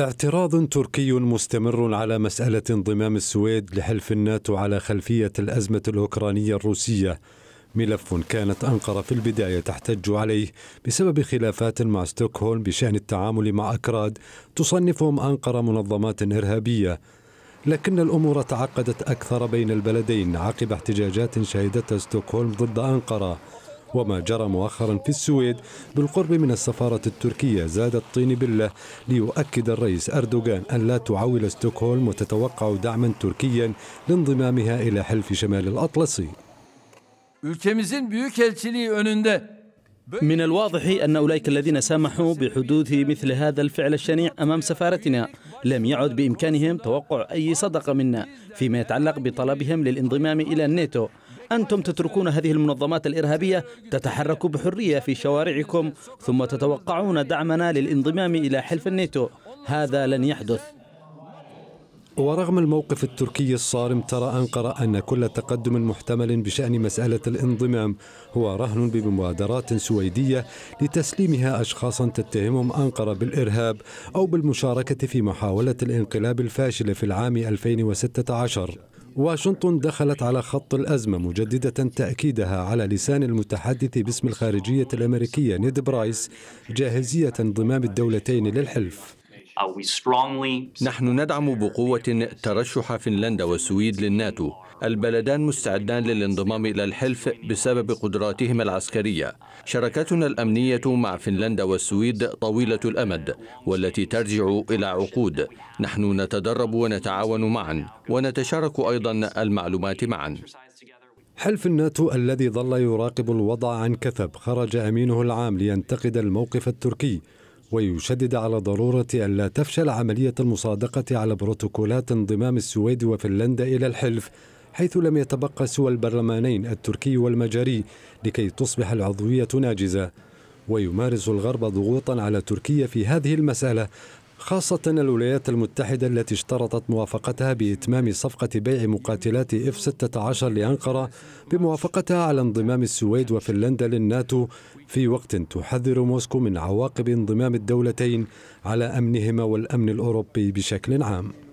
اعتراض تركي مستمر على مسألة انضمام السويد لحلف الناتو على خلفية الأزمة الأوكرانية الروسية ملف كانت أنقرة في البداية تحتج عليه بسبب خلافات مع ستوكهولم بشأن التعامل مع أكراد تصنفهم أنقرة منظمات إرهابية لكن الأمور تعقدت أكثر بين البلدين عقب احتجاجات شهدتها ستوكهولم ضد أنقرة وما جرى مؤخرا في السويد بالقرب من السفارة التركية زاد الطين بلة ليؤكد الرئيس أردوغان أن لا تعول ستوكهولم وتتوقع دعما تركيا لانضمامها إلى حلف شمال الأطلسي من الواضح أن أولئك الذين سمحوا بحدوث مثل هذا الفعل الشنيع أمام سفارتنا لم يعد بإمكانهم توقع أي صدقة منا فيما يتعلق بطلبهم للانضمام إلى الناتو أنتم تتركون هذه المنظمات الإرهابية تتحرك بحرية في شوارعكم ثم تتوقعون دعمنا للانضمام إلى حلف الناتو هذا لن يحدث ورغم الموقف التركي الصارم ترى أنقرة أن كل تقدم محتمل بشأن مسألة الانضمام هو رهن بمبادرات سويدية لتسليمها أشخاصا تتهمهم أنقرة بالإرهاب أو بالمشاركة في محاولة الانقلاب الفاشلة في العام 2016 واشنطن دخلت على خط الأزمة مجددة تأكيدها على لسان المتحدث باسم الخارجية الأمريكية نيد برايس جاهزية انضمام الدولتين للحلف نحن ندعم بقوة ترشح فنلندا والسويد للناتو البلدان مستعدان للانضمام إلى الحلف بسبب قدراتهما العسكرية شراكتنا الأمنية مع فنلندا والسويد طويلة الأمد والتي ترجع إلى عقود نحن نتدرب ونتعاون معا ونتشارك أيضا المعلومات معا حلف الناتو الذي ظل يراقب الوضع عن كثب خرج أمينه العام لينتقد الموقف التركي ويشدد على ضرورة ألا تفشل عملية المصادقة على بروتوكولات انضمام السويد وفنلندا إلى الحلف حيث لم يتبقى سوى البرلمانين التركي والمجري لكي تصبح العضوية ناجزة ويمارس الغرب ضغوطا على تركيا في هذه المسألة خاصة الولايات المتحدة التي اشترطت موافقتها بإتمام صفقة بيع مقاتلات اف 16 لأنقرة بموافقتها على انضمام السويد وفنلندا للناتو في وقت تحذر موسكو من عواقب انضمام الدولتين على أمنهما والأمن الأوروبي بشكل عام